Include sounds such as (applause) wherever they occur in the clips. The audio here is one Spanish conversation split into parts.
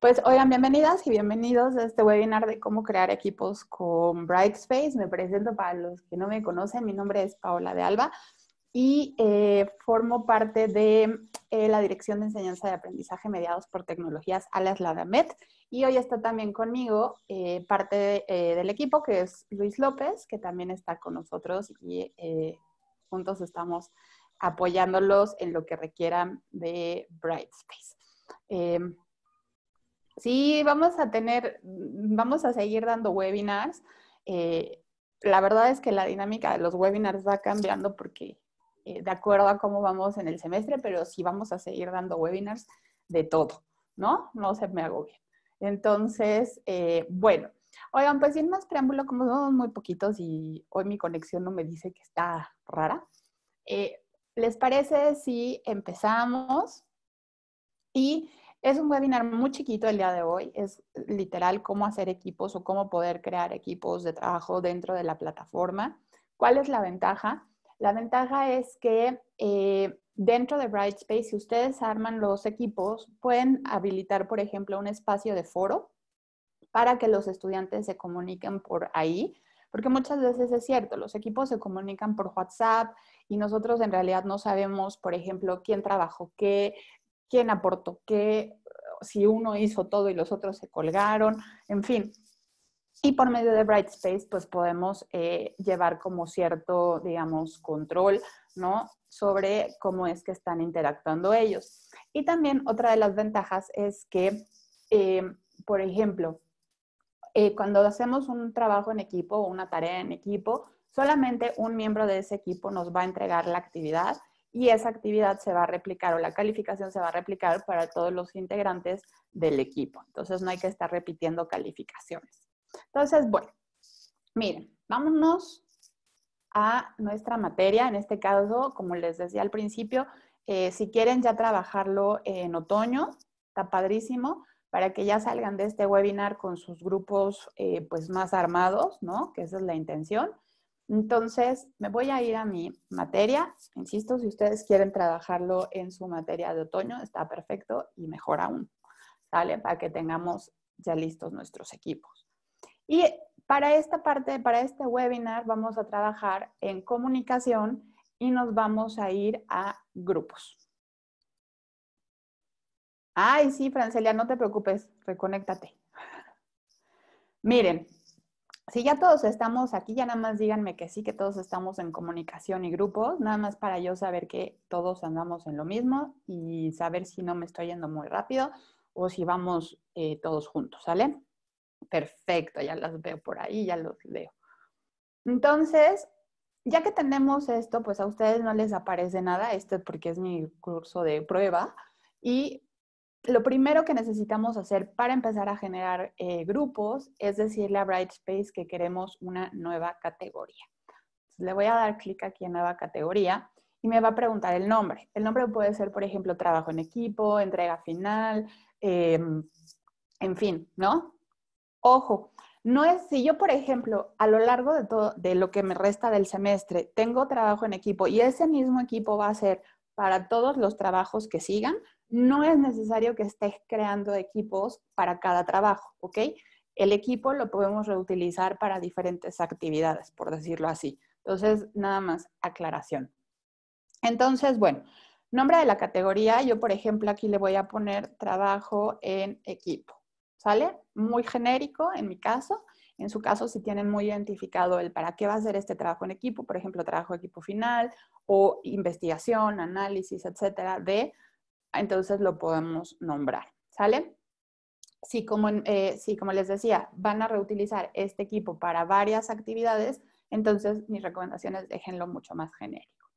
Pues oigan, bienvenidas y bienvenidos a este webinar de cómo crear equipos con Brightspace. Me presento para los que no me conocen, mi nombre es Paola de Alba y eh, formo parte de eh, la Dirección de Enseñanza de Aprendizaje Mediados por Tecnologías Alas Ladamet. Y hoy está también conmigo eh, parte del equipo que es Luis López, que también está con nosotros y juntos estamos apoyándolos en lo que requieran de Brightspace. Em, sí, vamos a tener, vamos a seguir dando webinars. Eh, la verdad es que la dinámica de los webinars va cambiando porque eh, de acuerdo a cómo vamos en el semestre, pero sí vamos a seguir dando webinars de todo, ¿no? No se me agobien. Entonces, eh, bueno, oigan, pues sin más preámbulo, como somos muy poquitos y hoy mi conexión no me dice que está rara, eh, ¿Les parece si empezamos? Y es un webinar muy chiquito el día de hoy, es literal cómo hacer equipos o cómo poder crear equipos de trabajo dentro de la plataforma. ¿Cuál es la ventaja? La ventaja es que eh, dentro de Brightspace, si ustedes arman los equipos, pueden habilitar, por ejemplo, un espacio de foro para que los estudiantes se comuniquen por ahí porque muchas veces es cierto, los equipos se comunican por WhatsApp y nosotros en realidad no sabemos, por ejemplo, quién trabajó qué, quién aportó qué, si uno hizo todo y los otros se colgaron, en fin. Y por medio de Brightspace, pues podemos eh, llevar como cierto, digamos, control, ¿no? Sobre cómo es que están interactuando ellos. Y también otra de las ventajas es que, eh, por ejemplo, eh, cuando hacemos un trabajo en equipo o una tarea en equipo, solamente un miembro de ese equipo nos va a entregar la actividad y esa actividad se va a replicar o la calificación se va a replicar para todos los integrantes del equipo. Entonces no hay que estar repitiendo calificaciones. Entonces, bueno, miren, vámonos a nuestra materia. En este caso, como les decía al principio, eh, si quieren ya trabajarlo en otoño, está padrísimo para que ya salgan de este webinar con sus grupos eh, pues más armados, ¿no? Que esa es la intención. Entonces, me voy a ir a mi materia. Insisto, si ustedes quieren trabajarlo en su materia de otoño, está perfecto y mejor aún, ¿sale? Para que tengamos ya listos nuestros equipos. Y para esta parte, para este webinar, vamos a trabajar en comunicación y nos vamos a ir a grupos. Ay, sí, Francelia, no te preocupes, reconéctate. Miren, si ya todos estamos aquí, ya nada más díganme que sí, que todos estamos en comunicación y grupos, nada más para yo saber que todos andamos en lo mismo y saber si no me estoy yendo muy rápido o si vamos eh, todos juntos, ¿sale? Perfecto, ya las veo por ahí, ya los veo. Entonces, ya que tenemos esto, pues a ustedes no les aparece nada, esto porque es mi curso de prueba y lo primero que necesitamos hacer para empezar a generar eh, grupos es decirle a Brightspace que queremos una nueva categoría. le voy a dar clic aquí en nueva categoría y me va a preguntar el nombre. El nombre puede ser, por ejemplo, trabajo en equipo, entrega final, eh, en fin, ¿no? Ojo, no es si yo, por ejemplo, a lo largo de todo, de lo que me resta del semestre, tengo trabajo en equipo y ese mismo equipo va a ser para todos los trabajos que sigan. No es necesario que estés creando equipos para cada trabajo, ¿ok? El equipo lo podemos reutilizar para diferentes actividades, por decirlo así. Entonces, nada más aclaración. Entonces, bueno, nombre de la categoría, yo por ejemplo aquí le voy a poner trabajo en equipo, ¿sale? Muy genérico en mi caso. En su caso, si tienen muy identificado el para qué va a ser este trabajo en equipo, por ejemplo, trabajo de equipo final o investigación, análisis, etcétera, de, entonces lo podemos nombrar, ¿sale? Si como, eh, como les decía, van a reutilizar este equipo para varias actividades, entonces mis recomendaciones déjenlo mucho más genérico.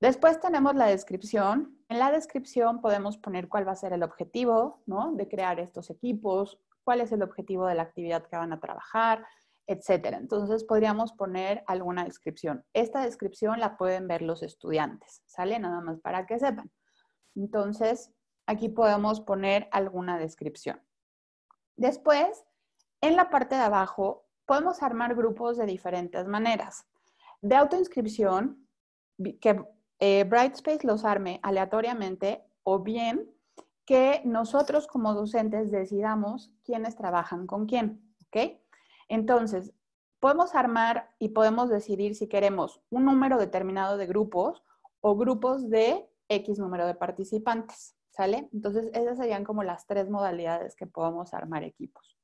Después tenemos la descripción. En la descripción podemos poner cuál va a ser el objetivo de crear estos equipos, cuál es el objetivo de la actividad que van a trabajar, etcétera. Entonces podríamos poner alguna descripción. Esta descripción la pueden ver los estudiantes, ¿sale? Nada más para que sepan. Entonces, aquí podemos poner alguna descripción. Después, en la parte de abajo, podemos armar grupos de diferentes maneras. De autoinscripción, que eh, Brightspace los arme aleatoriamente o bien que nosotros como docentes decidamos quiénes trabajan con quién, ¿ok? Entonces, podemos armar y podemos decidir si queremos un número determinado de grupos o grupos de X número de participantes, ¿sale? Entonces, esas serían como las tres modalidades que podemos armar equipos.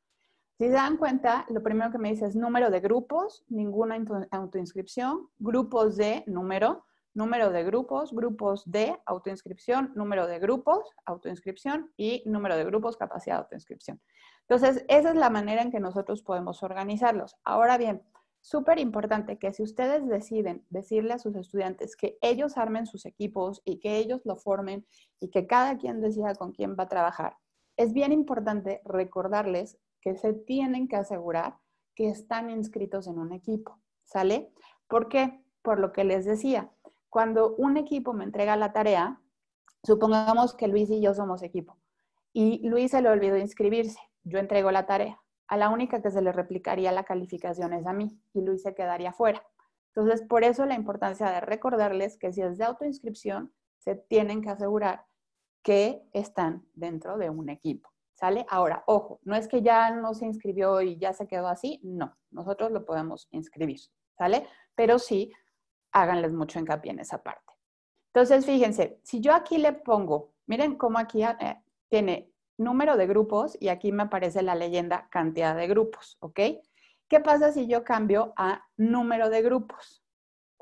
Si se dan cuenta, lo primero que me dice es número de grupos, ninguna autoinscripción, grupos de número, número de grupos, grupos de autoinscripción, número de grupos, autoinscripción y número de grupos, capacidad de autoinscripción. Entonces, esa es la manera en que nosotros podemos organizarlos. Ahora bien, súper importante que si ustedes deciden decirle a sus estudiantes que ellos armen sus equipos y que ellos lo formen y que cada quien decida con quién va a trabajar, es bien importante recordarles que se tienen que asegurar que están inscritos en un equipo, ¿sale? ¿Por qué? Por lo que les decía, cuando un equipo me entrega la tarea, supongamos que Luis y yo somos equipo, y Luis se le olvidó inscribirse, yo entrego la tarea. A la única que se le replicaría la calificación es a mí y Luis se quedaría fuera. Entonces, por eso la importancia de recordarles que si es de autoinscripción, se tienen que asegurar que están dentro de un equipo. ¿Sale? Ahora, ojo, no es que ya no se inscribió y ya se quedó así, no, nosotros lo podemos inscribir, ¿sale? Pero sí háganles mucho hincapié en esa parte. Entonces, fíjense, si yo aquí le pongo, miren cómo aquí eh, tiene número de grupos y aquí me aparece la leyenda cantidad de grupos, ¿ok? ¿Qué pasa si yo cambio a número de grupos?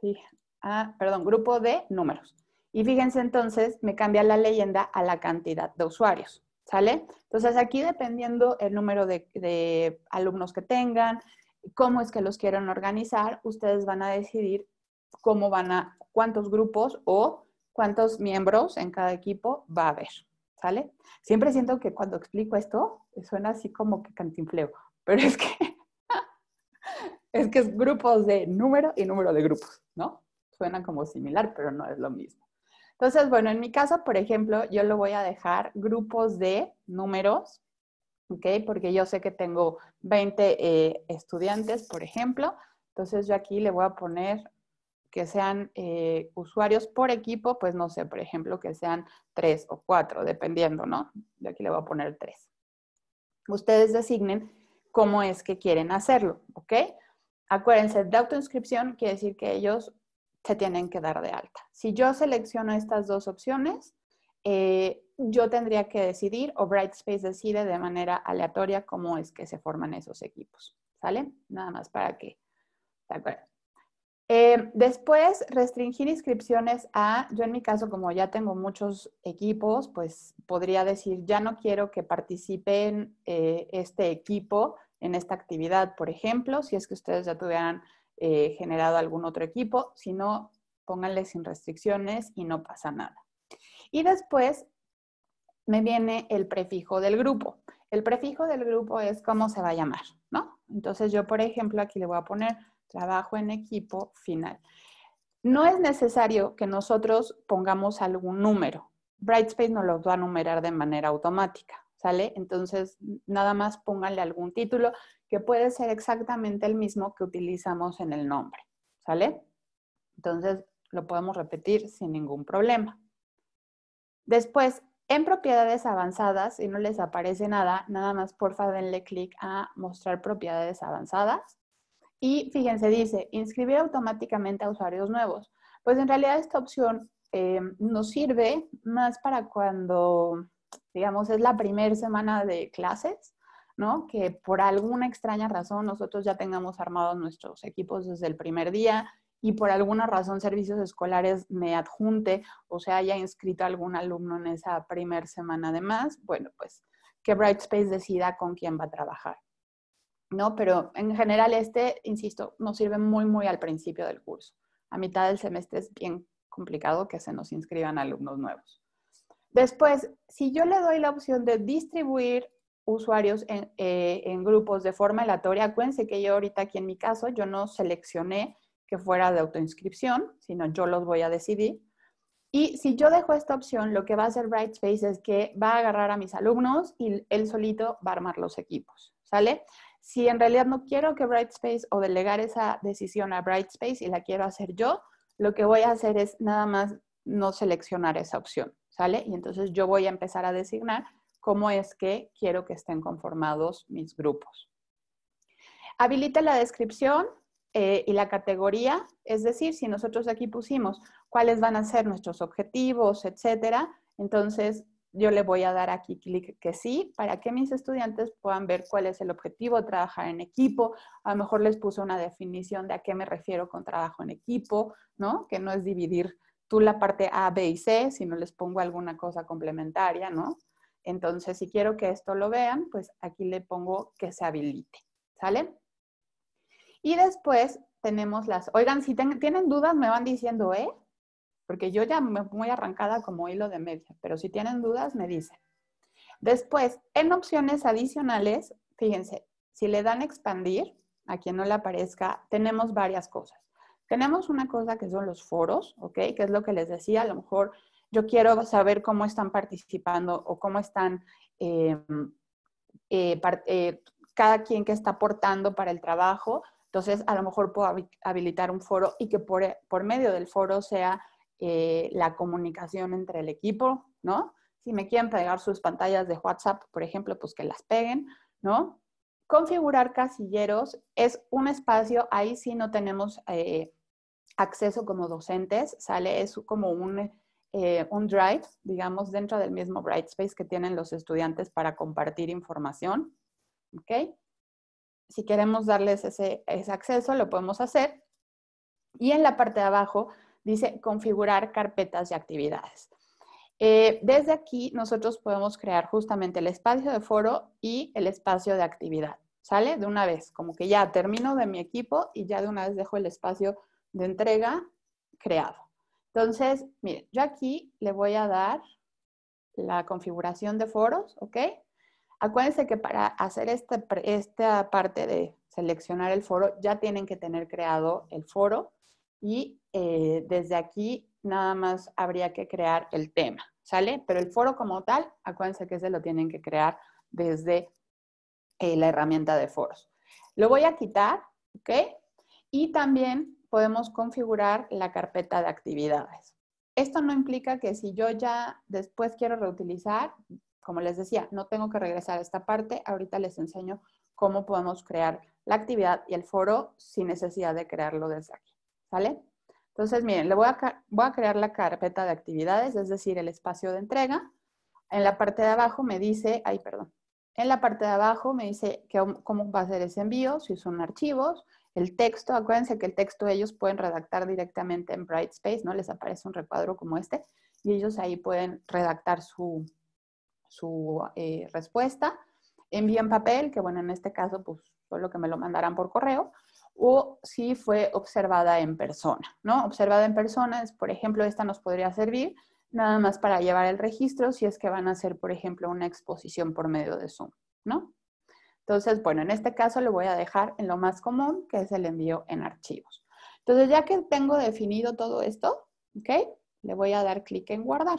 Sí, a, perdón, grupo de números. Y fíjense entonces, me cambia la leyenda a la cantidad de usuarios, ¿sale? Entonces aquí dependiendo el número de, de alumnos que tengan, cómo es que los quieran organizar, ustedes van a decidir cómo van a, cuántos grupos o cuántos miembros en cada equipo va a haber, ¿sale? Siempre siento que cuando explico esto suena así como que cantinfleo, (laughs) pero es que es que es grupos de número y número de grupos, ¿no? Suena como similar, pero no es lo mismo. Entonces, bueno, en mi caso, por ejemplo, yo lo voy a dejar grupos de números, ¿ok? Porque yo sé que tengo 20 eh, estudiantes, por ejemplo. Entonces, yo aquí le voy a poner que sean eh, usuarios por equipo, pues no sé, por ejemplo, que sean tres o cuatro, dependiendo, ¿no? De aquí le voy a poner tres. Ustedes designen cómo es que quieren hacerlo, ¿ok? Acuérdense, de autoinscripción quiere decir que ellos se tienen que dar de alta. Si yo selecciono estas dos opciones, eh, yo tendría que decidir o Brightspace decide de manera aleatoria cómo es que se forman esos equipos, ¿sale? Nada más para que, eh, después, restringir inscripciones a, yo en mi caso, como ya tengo muchos equipos, pues podría decir, ya no quiero que participen eh, este equipo en esta actividad, por ejemplo, si es que ustedes ya tuvieran eh, generado algún otro equipo, si no, pónganle sin restricciones y no pasa nada. Y después me viene el prefijo del grupo. El prefijo del grupo es cómo se va a llamar, ¿no? Entonces yo, por ejemplo, aquí le voy a poner trabajo en equipo final. No es necesario que nosotros pongamos algún número. Brightspace nos los va a numerar de manera automática, ¿sale? Entonces, nada más pónganle algún título que puede ser exactamente el mismo que utilizamos en el nombre, ¿sale? Entonces, lo podemos repetir sin ningún problema. Después, en propiedades avanzadas, si no les aparece nada, nada más porfa denle clic a mostrar propiedades avanzadas. Y fíjense, dice, inscribir automáticamente a usuarios nuevos. Pues en realidad esta opción eh, nos sirve más para cuando, digamos, es la primera semana de clases, ¿no? Que por alguna extraña razón nosotros ya tengamos armados nuestros equipos desde el primer día y por alguna razón servicios escolares me adjunte o se haya inscrito algún alumno en esa primera semana de más, bueno, pues que Brightspace decida con quién va a trabajar. ¿no? Pero en general este, insisto, nos sirve muy, muy al principio del curso. A mitad del semestre es bien complicado que se nos inscriban alumnos nuevos. Después, si yo le doy la opción de distribuir usuarios eh, en, grupos de forma aleatoria, acuérdense que yo ahorita aquí en mi caso, yo no seleccioné que fuera de autoinscripción, sino yo los voy a decidir. Y si yo dejo esta opción, lo que va a hacer Brightspace es que va a agarrar a mis alumnos y él solito va a armar los equipos, ¿sale? Si en realidad no quiero que Brightspace o delegar esa decisión a Brightspace y la quiero hacer yo, lo que voy a hacer es nada más no seleccionar esa opción, ¿sale? Y entonces yo voy a empezar a designar cómo es que quiero que estén conformados mis grupos. Habilita la descripción eh, y la categoría, es decir, si nosotros aquí pusimos cuáles van a ser nuestros objetivos, etcétera, entonces yo le voy a dar aquí clic que sí, para que mis estudiantes puedan ver cuál es el objetivo, trabajar en equipo. A lo mejor les puse una definición de a qué me refiero con trabajo en equipo, ¿no? Que no es dividir tú la parte A, B y C, sino les pongo alguna cosa complementaria, ¿no? Entonces, si quiero que esto lo vean, pues aquí le pongo que se habilite, ¿sale? Y después tenemos las, oigan, si tienen dudas me van diciendo, ¿eh? porque yo ya me voy arrancada como hilo de media, pero si tienen dudas me dicen. Después, en opciones adicionales, fíjense, si le dan expandir, a quien no le aparezca, tenemos varias cosas. Tenemos una cosa que son los foros, ¿ok? Que es lo que les decía, a lo mejor yo quiero saber cómo están participando o cómo están em, eh, eh, cada quien que está aportando para el trabajo. Entonces, a lo mejor puedo habilitar un foro y que por medio del foro sea eh, la comunicación entre el equipo, ¿no? Si me quieren pegar sus pantallas de WhatsApp, por ejemplo, pues que las peguen, ¿no? Configurar casilleros es un espacio, ahí sí no tenemos eh, acceso como docentes, sale, es como un, eh, drive, digamos, dentro del mismo Brightspace que tienen los estudiantes para compartir información, ¿ok? Si queremos darles ese, ese acceso, lo podemos hacer. Y en la parte de abajo dice configurar carpetas de actividades. Eh, desde aquí nosotros podemos crear justamente el espacio de foro y el espacio de actividad. ¿Sale? De una vez, como que ya termino de mi equipo y ya de una vez dejo el espacio de entrega creado. Entonces, miren, yo aquí le voy a dar la configuración de foros, ¿ok? Acuérdense que para hacer esta, esta parte de seleccionar el foro, ya tienen que tener creado el foro y eh, desde aquí nada más habría que crear el tema, ¿sale? Pero el foro como tal, acuérdense que se lo tienen que crear desde eh, la herramienta de foros. Lo voy a quitar, ¿ok? Y también podemos configurar la carpeta de actividades. Esto no implica que si yo ya después quiero reutilizar, como les decía, no tengo que regresar a esta parte. Ahorita les enseño cómo podemos crear la actividad y el foro sin necesidad de crearlo desde aquí. ¿Sale? Entonces, miren, le voy a, crear la carpeta de actividades, es decir, el espacio de entrega. En la parte de abajo me dice, ay, perdón, en la parte de abajo me dice cómo va a ser ese envío, si son archivos, el texto, acuérdense que el texto ellos pueden redactar directamente en Brightspace, ¿no? Les aparece un recuadro como este y ellos ahí pueden redactar su, eh, respuesta. Envíen papel, que bueno, en este caso, pues lo que me lo mandarán por correo o si fue observada en persona, ¿no? Observada en persona es, por ejemplo, esta nos podría servir nada más para llevar el registro si es que van a hacer, por ejemplo, una exposición por medio de Zoom, ¿no? Entonces, bueno, en este caso le voy a dejar en lo más común, que es el envío en archivos. Entonces, ya que tengo definido todo esto, ¿ok? Le voy a dar clic en guardar.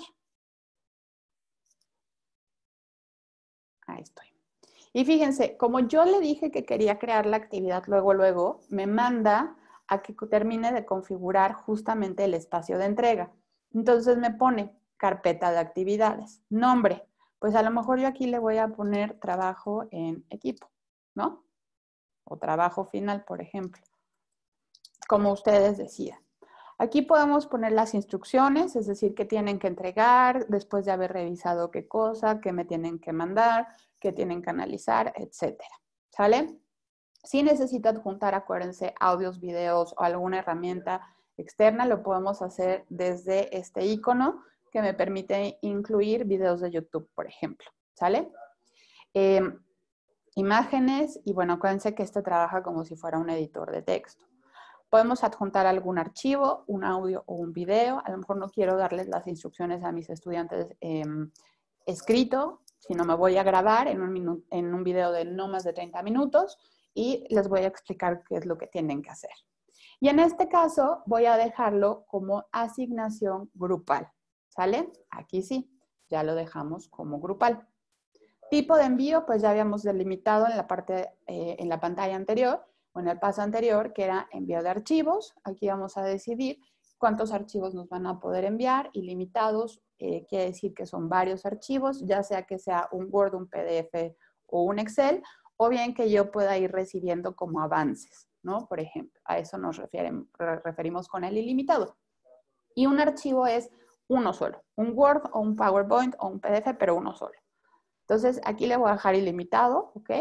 Ahí estoy. Y fíjense, como yo le dije que quería crear la actividad luego, luego, me manda a que termine de configurar justamente el espacio de entrega. Entonces me pone carpeta de actividades, nombre. Pues a lo mejor yo aquí le voy a poner trabajo en equipo, ¿no? O trabajo final, por ejemplo, como ustedes decían. Aquí podemos poner las instrucciones, es decir, qué tienen que entregar después de haber revisado qué cosa, qué me tienen que mandar, qué tienen que analizar, etcétera. ¿Sale? Si necesita adjuntar, acuérdense, audios, videos o alguna herramienta externa, lo podemos hacer desde este icono que me permite incluir videos de YouTube, por ejemplo. ¿Sale? Em, imágenes y bueno, acuérdense que este trabaja como si fuera un editor de texto. Podemos adjuntar algún archivo, un audio o un video. A lo mejor no quiero darles las instrucciones a mis estudiantes em, escrito, sino me voy a grabar en un, en un video de no más de 30 minutos y les voy a explicar qué es lo que tienen que hacer. Y en este caso voy a dejarlo como asignación grupal. ¿Sale? Aquí sí, ya lo dejamos como grupal. Tipo de envío, pues ya habíamos delimitado en la parte, eh, en la pantalla anterior, o en el paso anterior, que era envío de archivos. Aquí vamos a decidir cuántos archivos nos van a poder enviar, ilimitados, eh, quiere decir que son varios archivos, ya sea que sea un Word, un PDF o un Excel, o bien que yo pueda ir recibiendo como avances, ¿no? Por ejemplo, a eso nos referimos con el ilimitado. Y un archivo es uno solo, un Word o un PowerPoint o un PDF, pero uno solo. Entonces, aquí le voy a dejar ilimitado, ¿ok?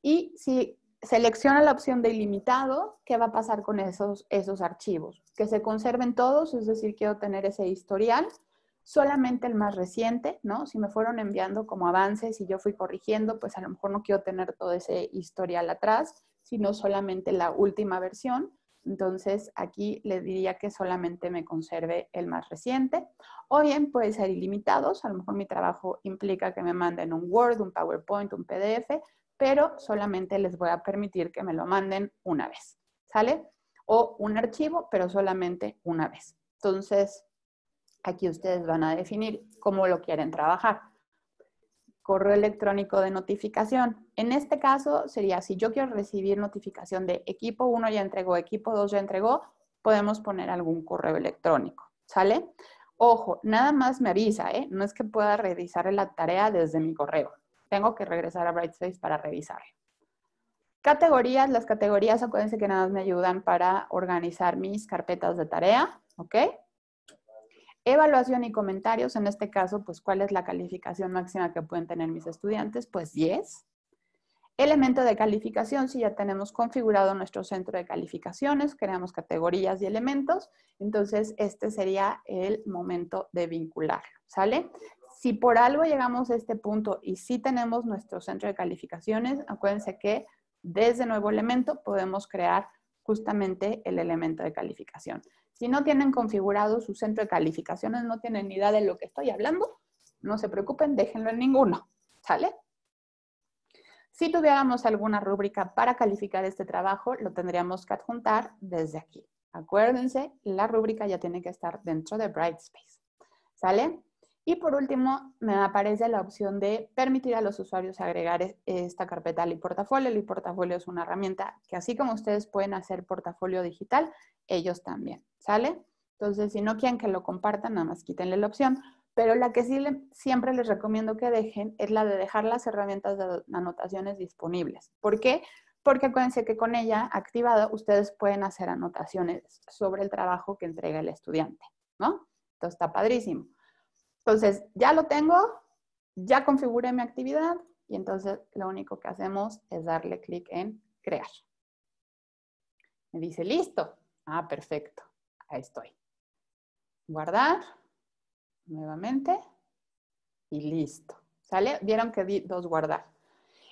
Y si selecciona la opción de ilimitado, ¿qué va a pasar con esos, archivos? Que se conserven todos, es decir, quiero tener ese historial, solamente el más reciente, ¿no? Si me fueron enviando como avances y yo fui corrigiendo, pues a lo mejor no quiero tener todo ese historial atrás, sino solamente la última versión. Entonces aquí le diría que solamente me conserve el más reciente. O bien puede ser ilimitados, a lo mejor mi trabajo implica que me manden un Word, un PowerPoint, un PDF, pero solamente les voy a permitir que me lo manden una vez, ¿sale? O un archivo, pero solamente una vez. Entonces, aquí ustedes van a definir cómo lo quieren trabajar. Correo electrónico de notificación. En este caso sería, si yo quiero recibir notificación de equipo 1 ya entregó, equipo 2 ya entregó, podemos poner algún correo electrónico, ¿sale? Ojo, nada más me avisa, ¿eh? No es que pueda revisar la tarea desde mi correo tengo que regresar a Brightspace para revisar. Categorías, las categorías, acuérdense que nada más me ayudan para organizar mis carpetas de tarea, ¿ok? Evaluación y comentarios, en este caso, pues, ¿cuál es la calificación máxima que pueden tener mis estudiantes? Pues 10. Elemento de calificación, si ya tenemos configurado nuestro centro de calificaciones, creamos categorías y elementos, entonces este sería el momento de vincular ¿sale? si por algo llegamos a este punto y sí tenemos nuestro centro de calificaciones, acuérdense que desde nuevo elemento podemos crear justamente el elemento de calificación. Si no tienen configurado su centro de calificaciones, no tienen ni idea de lo que estoy hablando, no se preocupen, déjenlo en ninguno, ¿sale? Si tuviéramos alguna rúbrica para calificar este trabajo, lo tendríamos que adjuntar desde aquí. Acuérdense, la rúbrica ya tiene que estar dentro de Brightspace. ¿Sale? Y por último, me aparece la opción de permitir a los usuarios agregar e, esta carpeta al portafolio. El portafolio es una herramienta que así como ustedes pueden hacer portafolio digital, ellos también, ¿sale? Entonces, si no quieren que lo compartan, nada más quítenle la opción. Pero la que sí siempre les recomiendo que dejen es la de dejar las herramientas de anotaciones disponibles. ¿Por qué? Porque acuérdense que con ella activada ustedes pueden hacer anotaciones sobre el trabajo que entrega el estudiante, ¿no? Entonces está padrísimo. Entonces, ya lo tengo, ya configuré mi actividad y entonces lo único que hacemos es darle clic en crear. Me dice, listo. Ah, perfecto. Ahí estoy. Guardar nuevamente y listo. ¿Sale? Vieron que di dos guardar.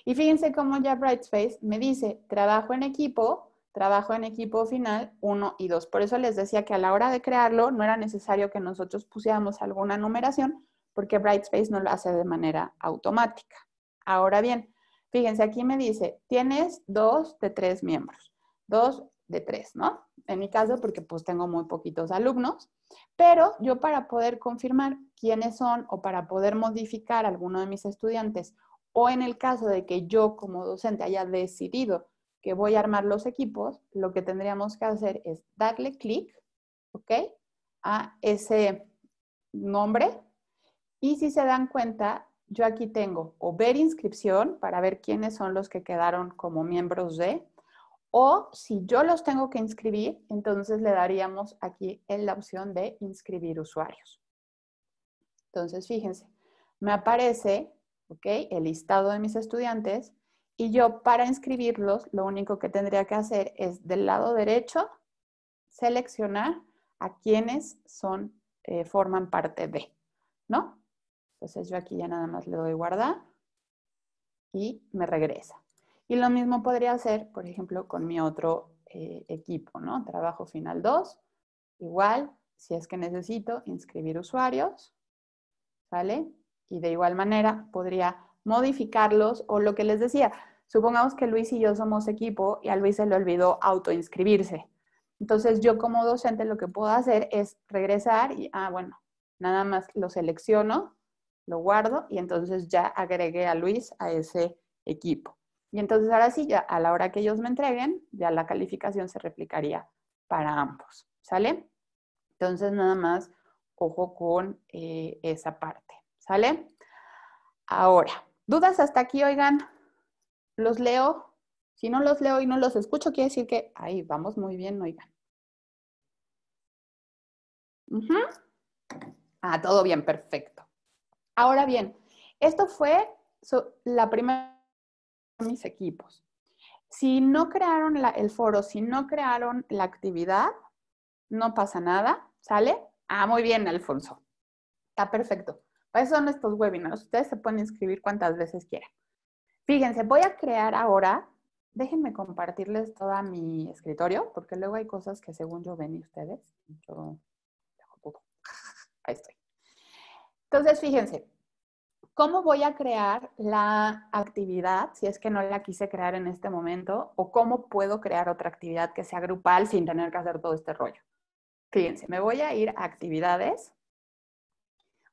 Y fíjense cómo ya Brightspace me dice, trabajo en equipo, trabajo en equipo final 1 y 2. Por eso les decía que a la hora de crearlo no era necesario que nosotros pusiéramos alguna numeración porque Brightspace no lo hace de manera automática. Ahora bien, fíjense, aquí me dice, tienes dos de tres miembros, dos de tres, ¿no? En mi caso, porque pues tengo muy poquitos alumnos, pero yo para poder confirmar quiénes son o para poder modificar alguno de mis estudiantes, o en el caso de que yo como docente haya decidido voy a armar los equipos, lo que tendríamos que hacer es darle clic, ¿ok? A ese nombre. Y si se dan cuenta, yo aquí tengo o ver inscripción para ver quiénes son los que quedaron como miembros de, o si yo los tengo que inscribir, entonces le daríamos aquí en la opción de inscribir usuarios. Entonces, fíjense, me aparece, ¿ok? El listado de mis estudiantes y yo para inscribirlos, lo único que tendría que hacer es del lado derecho seleccionar a quienes son, eh, forman parte de, ¿no? Entonces yo aquí ya nada más le doy guardar y me regresa. Y lo mismo podría hacer, por ejemplo, con mi otro eh, equipo, ¿no? Trabajo final 2, igual, si es que necesito inscribir usuarios, ¿vale? Y de igual manera podría modificarlos o lo que les decía. Supongamos que Luis y yo somos equipo y a Luis se le olvidó autoinscribirse. Entonces yo como docente lo que puedo hacer es regresar y, ah, bueno, nada más lo selecciono, lo guardo y entonces ya agregué a Luis a ese equipo. Y entonces ahora sí, ya a la hora que ellos me entreguen, ya la calificación se replicaría para ambos, ¿sale? Entonces nada más ojo con eh, esa parte, ¿sale? Ahora, Dudas hasta aquí, oigan, los leo. Si no los leo y no los escucho, quiere decir que ahí vamos muy bien, oigan. Ah, todo bien, perfecto. Ahora bien, esto fue la primera de mis equipos. Si no crearon el foro, si no crearon la actividad, no pasa nada, ¿sale? Ah, muy bien, Alfonso. Está perfecto. Esos son estos webinars. Ustedes se pueden inscribir cuantas veces quieran. Fíjense, voy a crear ahora, déjenme compartirles todo mi escritorio, porque luego hay cosas que según yo ven y ustedes, yo Ahí estoy. Entonces, fíjense, ¿cómo voy a crear la actividad si es que no la quise crear en este momento? ¿O cómo puedo crear otra actividad que sea grupal sin tener que hacer todo este rollo? Fíjense, me voy a ir a actividades.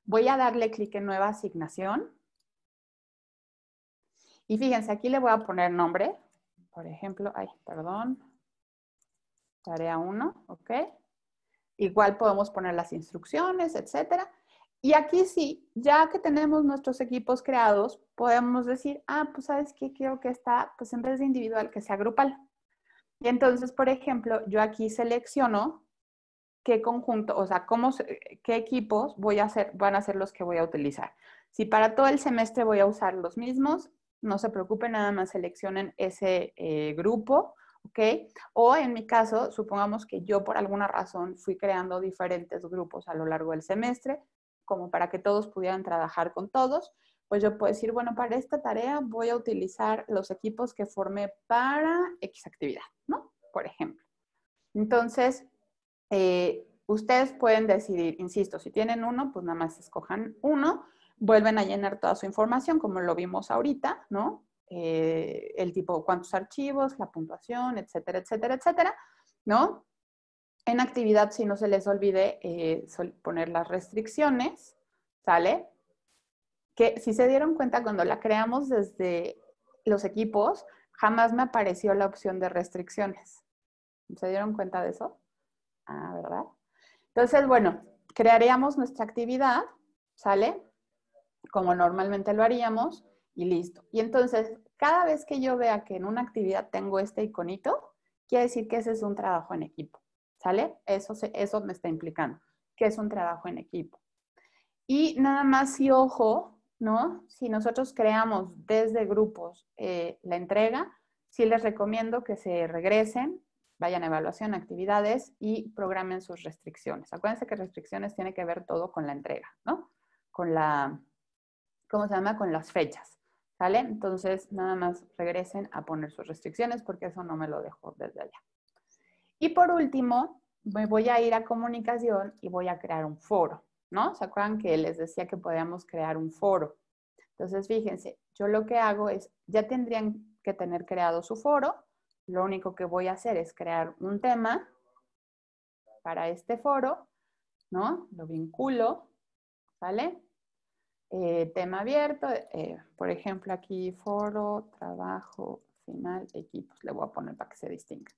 Voy a darle clic en nueva asignación. Y fíjense, aquí le voy a poner nombre. Por ejemplo, ay, perdón. Tarea 1, ok. Igual podemos poner las instrucciones, etcétera. Y aquí sí, ya que tenemos nuestros equipos creados, podemos decir, ah, pues sabes qué, quiero que está, pues en vez de individual, que sea grupal. Y entonces, por ejemplo, yo aquí selecciono qué conjunto, o sea, cómo, qué equipos voy a hacer, van a ser los que voy a utilizar. Si para todo el semestre voy a usar los mismos, no se preocupen, nada más seleccionen ese eh, grupo, ¿ok? O en mi caso, supongamos que yo por alguna razón fui creando diferentes grupos a lo largo del semestre, como para que todos pudieran trabajar con todos, pues yo puedo decir, bueno, para esta tarea voy a utilizar los equipos que formé para X actividad, ¿no? Por ejemplo. Entonces, eh, ustedes pueden decidir, insisto, si tienen uno, pues nada más escojan uno, vuelven a llenar toda su información, como lo vimos ahorita, ¿no? Eh, el tipo, cuántos archivos, la puntuación, etcétera, etcétera, etcétera, ¿no? En actividad, si no se les olvide eh, poner las restricciones, ¿sale? Que si se dieron cuenta, cuando la creamos desde los equipos, jamás me apareció la opción de restricciones. ¿Se dieron cuenta de eso? Ah, ¿verdad? Entonces, bueno, crearíamos nuestra actividad, ¿sale? Como normalmente lo haríamos y listo. Y entonces, cada vez que yo vea que en una actividad tengo este iconito, quiere decir que ese es un trabajo en equipo, ¿sale? Eso, eso me está implicando, que es un trabajo en equipo. Y nada más si ojo, ¿no? Si nosotros creamos desde grupos eh, la entrega, sí les recomiendo que se regresen vayan a evaluación, actividades y programen sus restricciones. Acuérdense que restricciones tiene que ver todo con la entrega, ¿no? Con la, ¿cómo se llama? Con las fechas, ¿sale? Entonces, nada más regresen a poner sus restricciones porque eso no me lo dejo desde allá. Y por último, me voy a ir a comunicación y voy a crear un foro, ¿no? ¿Se acuerdan que les decía que podíamos crear un foro? Entonces, fíjense, yo lo que hago es, ya tendrían que tener creado su foro, lo único que voy a hacer es crear un tema para este foro, ¿no? Lo vinculo, ¿vale? Eh, tema abierto, eh, por ejemplo aquí foro, trabajo, final, equipos, le voy a poner para que se distinga.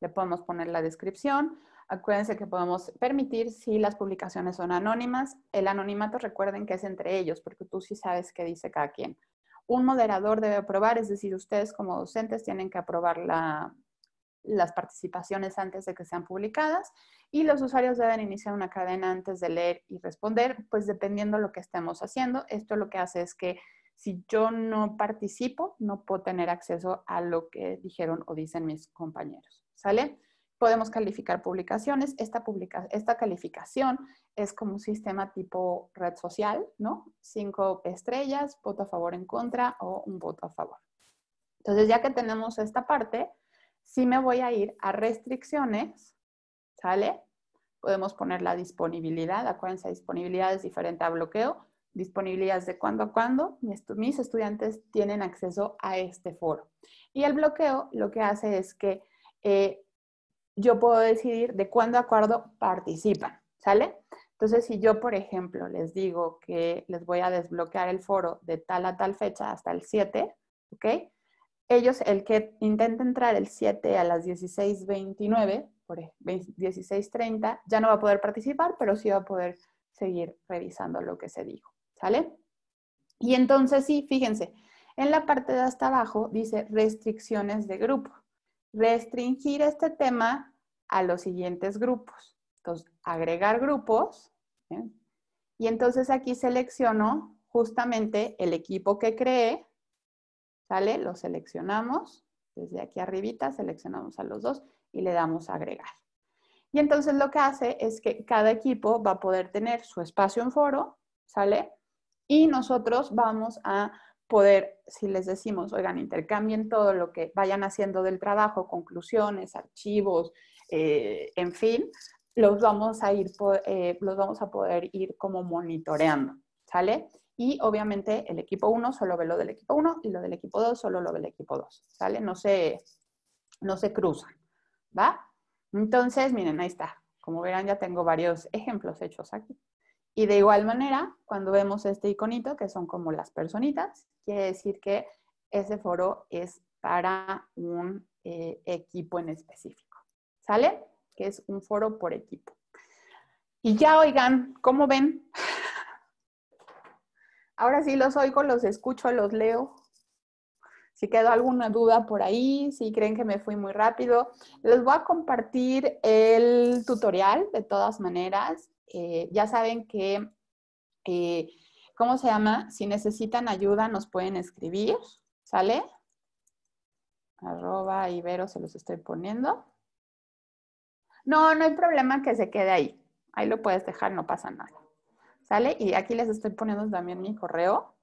Le podemos poner la descripción. Acuérdense que podemos permitir si las publicaciones son anónimas. El anonimato recuerden que es entre ellos, porque tú sí sabes qué dice cada quien un moderador debe aprobar, es decir, ustedes como docentes tienen que aprobar las participaciones antes de que sean publicadas y los usuarios deben iniciar una cadena antes de leer y responder, pues dependiendo de lo que estemos haciendo. Esto lo que hace es que si yo no participo, no puedo tener acceso a lo que dijeron o dicen mis compañeros. ¿Sale? podemos calificar publicaciones. Esta, publica, esta calificación es como un sistema tipo red social, ¿no? Cinco estrellas, voto a favor en contra o un voto a favor. Entonces, ya que tenemos esta parte, si me voy a ir a restricciones, ¿sale? Podemos poner la disponibilidad, acuérdense, disponibilidad es diferente a bloqueo, disponibilidad es de cuando a cuando, mis estudiantes tienen acceso a este foro. Y el bloqueo lo que hace es que eh, yo puedo decidir de cuándo acuerdo participan, ¿sale? Entonces, si yo, por ejemplo, les digo que les voy a desbloquear el foro de tal a tal fecha hasta el 7, ¿ok? Ellos, el que intenta entrar el 7 a las 16.29, por 16.30, ya no va a poder participar, pero sí va a poder seguir revisando lo que se dijo, ¿sale? Y entonces sí, fíjense, en la parte de hasta abajo dice restricciones de grupo. Restringir este tema a los siguientes grupos. Entonces, agregar grupos. ¿eh? Y entonces aquí selecciono justamente el equipo que creé. ¿Sale? Lo seleccionamos. Desde aquí arribita seleccionamos a los dos y le damos a agregar. Y entonces lo que hace es que cada equipo va a poder tener su espacio en foro, ¿sale? Y nosotros vamos a poder, si les decimos, oigan, intercambien todo lo que vayan haciendo del trabajo, conclusiones, archivos, eh, en fin, los vamos, a ir, eh, los vamos a poder ir como monitoreando, ¿sale? Y obviamente el equipo 1 solo ve lo del equipo 1 y lo del equipo 2 solo lo ve el equipo 2, ¿sale? No se, no se cruzan, ¿va? Entonces, miren, ahí está. Como verán, ya tengo varios ejemplos hechos aquí. Y de igual manera, cuando vemos este iconito, que son como las personitas, quiere decir que ese foro es para un eh, equipo en específico. ¿sale? Que es un foro por equipo. Y ya oigan, ¿cómo ven? (laughs) Ahora sí los oigo, los escucho, los leo. Si quedó alguna duda por ahí, si creen que me fui muy rápido, les voy a compartir el tutorial de todas maneras. Eh, ya saben que, eh, ¿cómo se llama? Si necesitan ayuda, nos pueden escribir, ¿sale? Arroba Ibero se los estoy poniendo. No, no hay problema que se quede ahí. Ahí lo puedes dejar, no pasa nada. ¿Sale? Y aquí les estoy poniendo también mi correo.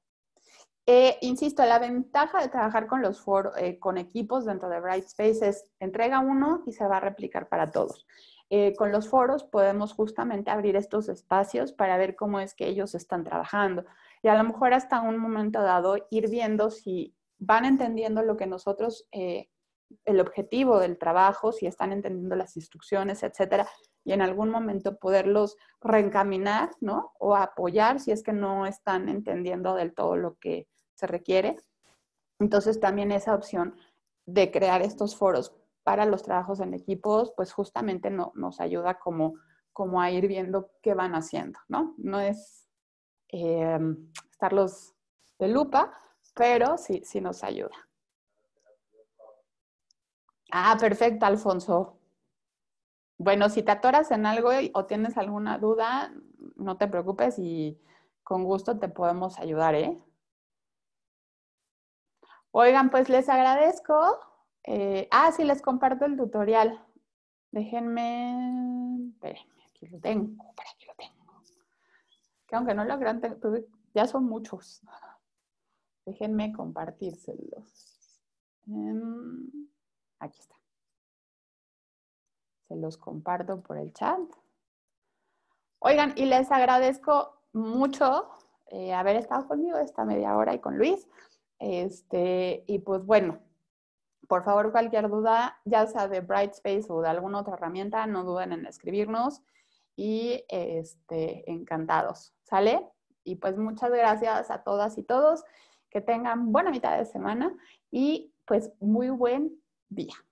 Eh, insisto, la ventaja de trabajar con los eh, con equipos dentro de Brightspace es entrega uno y se va a replicar para todos. Eh, con los foros podemos justamente abrir estos espacios para ver cómo es que ellos están trabajando. Y a lo mejor hasta un momento dado ir viendo si van entendiendo lo que nosotros el objetivo del trabajo, si están entendiendo las instrucciones, etcétera, y en algún momento poderlos reencaminar, ¿no? O apoyar si es que no están entendiendo del todo lo que se requiere. Entonces, también esa opción de crear estos foros para los trabajos en equipos, pues justamente no, nos ayuda como, como a ir viendo qué van haciendo, ¿no? No es eh, estarlos de lupa, pero sí, sí nos ayuda. Ah, perfecto, Alfonso. Bueno, si te atoras en algo o tienes alguna duda, no te preocupes y con gusto te podemos ayudar, ¿eh? Oigan, pues les agradezco. Eh, ah, sí, les comparto el tutorial. Déjenme, espérenme, aquí lo tengo, aquí lo tengo. Que aunque no lo crean, ya son muchos. Déjenme compartírselos. Em, Aquí está. Se los comparto por el chat. Oigan, y les agradezco mucho eh, haber estado conmigo esta media hora y con Luis. Este, y pues bueno, por favor, cualquier duda, ya sea de Brightspace o de alguna otra herramienta, no duden en escribirnos y este, encantados, ¿sale? Y pues muchas gracias a todas y todos, que tengan buena mitad de semana y pues muy buen Bien.